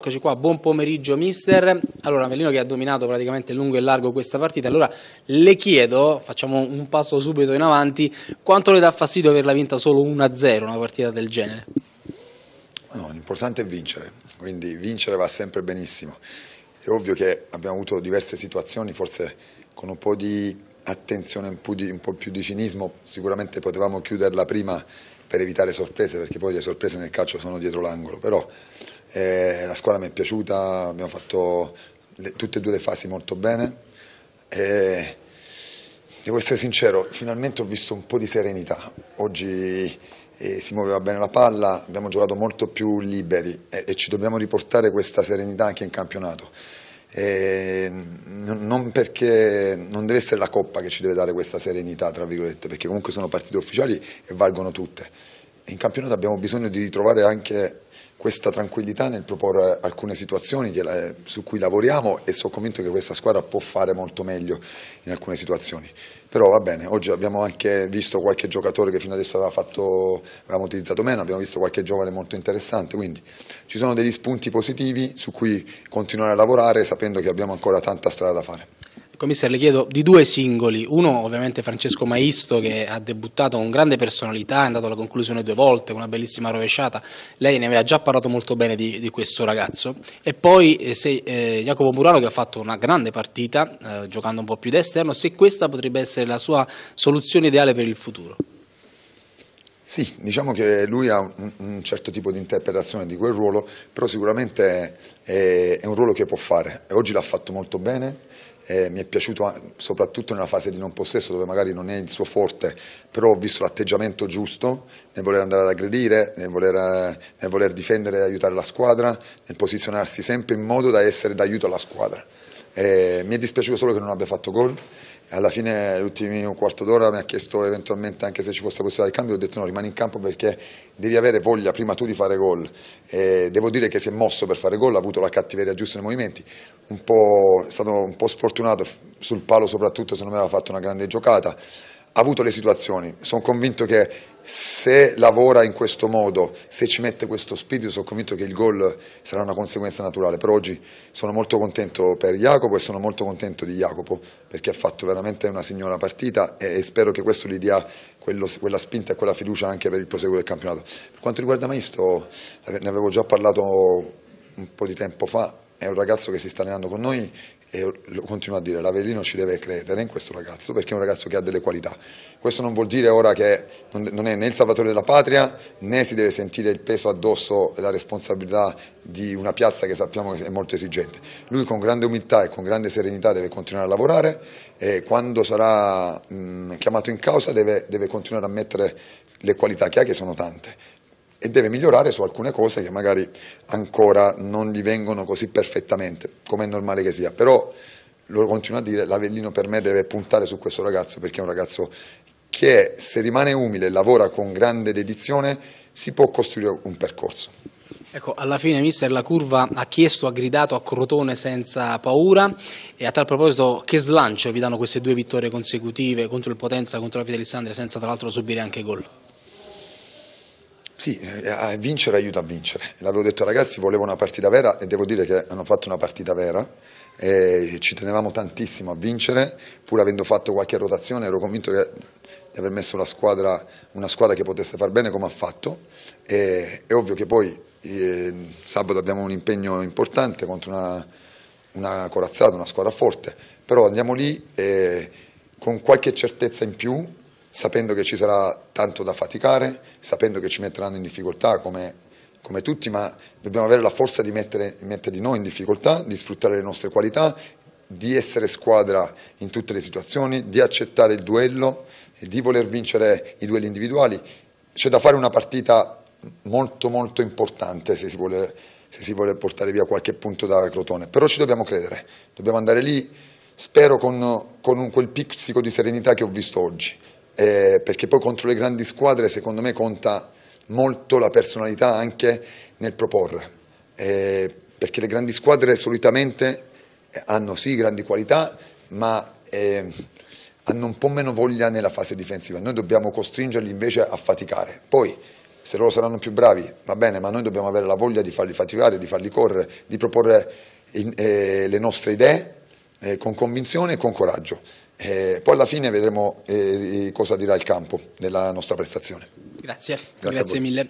Eccoci qua, buon pomeriggio mister. Allora, Avellino che ha dominato praticamente lungo e largo questa partita, allora le chiedo, facciamo un passo subito in avanti, quanto le dà fastidio averla vinta solo 1-0 una partita del genere? No, l'importante è vincere, quindi vincere va sempre benissimo. È ovvio che abbiamo avuto diverse situazioni, forse con un po' di attenzione, un po', un po più di cinismo, sicuramente potevamo chiuderla prima per evitare sorprese, perché poi le sorprese nel calcio sono dietro l'angolo, però eh, la squadra mi è piaciuta, abbiamo fatto le, tutte e due le fasi molto bene. E, devo essere sincero, finalmente ho visto un po' di serenità. Oggi eh, si muoveva bene la palla, abbiamo giocato molto più liberi e, e ci dobbiamo riportare questa serenità anche in campionato. Eh, non perché non deve essere la Coppa che ci deve dare questa serenità, tra virgolette, perché comunque sono partite ufficiali e valgono tutte. In campionato abbiamo bisogno di ritrovare anche questa tranquillità nel proporre alcune situazioni la, su cui lavoriamo e sono convinto che questa squadra può fare molto meglio in alcune situazioni però va bene, oggi abbiamo anche visto qualche giocatore che fino adesso aveva, fatto, aveva utilizzato meno, abbiamo visto qualche giovane molto interessante, quindi ci sono degli spunti positivi su cui continuare a lavorare sapendo che abbiamo ancora tanta strada da fare. Commissario, le chiedo di due singoli, uno ovviamente Francesco Maisto che ha debuttato con grande personalità, è andato alla conclusione due volte, una bellissima rovesciata, lei ne aveva già parlato molto bene di, di questo ragazzo, e poi eh, se, eh, Jacopo Murano che ha fatto una grande partita, eh, giocando un po' più da esterno, se questa potrebbe essere la sua soluzione ideale per il futuro. Sì, diciamo che lui ha un, un, certo tipo di interpretazione di quel ruolo, però sicuramente è, è un ruolo che può fare e oggi l'ha fatto molto bene, eh, mi è piaciuto soprattutto nella fase di non possesso dove magari non è il suo forte, però ho visto l'atteggiamento giusto nel voler andare ad aggredire, nel voler, nel voler difendere e aiutare la squadra, nel posizionarsi sempre in modo da essere d'aiuto alla squadra. Eh, mi è dispiaciuto solo che non abbia fatto gol alla fine gli ultimi un quarto d'ora mi ha chiesto eventualmente anche se ci fosse possibilità il cambio, ho detto no rimani in campo perché devi avere voglia prima tu di fare gol, E devo dire che si è mosso per fare gol, ha avuto la cattiveria giusta nei movimenti, un po', è stato un po' sfortunato sul palo soprattutto se non mi aveva fatto una grande giocata, avuto le situazioni. Sono convinto che se lavora in questo modo, se ci mette questo spirito, sono convinto che il gol sarà una conseguenza naturale. Per oggi sono molto contento per Jacopo e sono molto contento di Jacopo perché ha fatto veramente una signora partita e, spero che questo gli dia quello, quella spinta e quella fiducia anche per il proseguo del campionato. Per quanto riguarda Maisto, ne avevo già parlato un po' di tempo fa, è un ragazzo che si sta allenando con noi e lo continuo a dire, l'Avellino ci deve credere in questo ragazzo perché è un ragazzo che ha delle qualità. Questo non vuol dire ora che non è né il salvatore della patria né si deve sentire il peso addosso e la responsabilità di una piazza che sappiamo che è molto esigente. Lui con grande umiltà e con grande serenità deve continuare a lavorare e quando sarà mh, chiamato in causa deve, deve continuare a mettere le qualità che ha che sono tante e deve migliorare su alcune cose che magari ancora non gli vengono così perfettamente, come è normale che sia. Però lo continuo a dire, l'Avellino per me deve puntare su questo ragazzo perché è un ragazzo che se rimane umile e lavora con grande dedizione si può costruire un percorso. Ecco, alla fine mister la curva ha chiesto, ha gridato a Crotone senza paura e a tal proposito che slancio vi danno queste due vittorie consecutive contro il Potenza, contro la Fidelissandria senza tra l'altro subire anche gol? Sì, eh, vincere aiuta a vincere. L'avevo detto ai ragazzi, volevo una partita vera e devo dire che hanno fatto una partita vera. ci tenevamo tantissimo a vincere, pur avendo fatto qualche rotazione, ero convinto che di aver messo squadra, una squadra che potesse far bene come ha fatto. E, è ovvio che poi eh, sabato abbiamo un impegno importante contro una, una corazzata, una squadra forte, però andiamo lì eh, con qualche certezza in più sapendo che ci sarà tanto da faticare, sapendo che ci metteranno in difficoltà come, come tutti, ma dobbiamo avere la forza di mettere, di noi in difficoltà, di sfruttare le nostre qualità, di essere squadra in tutte le situazioni, di accettare il duello, di voler vincere i duelli individuali. C'è da fare una partita molto molto importante se si vuole se si vuole portare via qualche punto da Crotone, però ci dobbiamo credere, dobbiamo andare lì, spero con, con un, quel pizzico di serenità che ho visto oggi, eh, perché poi contro le grandi squadre secondo me conta molto la personalità anche nel proporre, eh, perché le grandi squadre solitamente eh, hanno sì grandi qualità, ma eh, hanno un po' meno voglia nella fase difensiva, noi dobbiamo costringerli invece a faticare. Poi, se loro saranno più bravi, va bene, ma noi dobbiamo avere la voglia di farli faticare, di farli correre, di proporre in, eh, le nostre idee eh, con convinzione e con coraggio. Eh, poi alla fine vedremo eh, cosa dirà il campo della nostra prestazione. Grazie, grazie, grazie mille.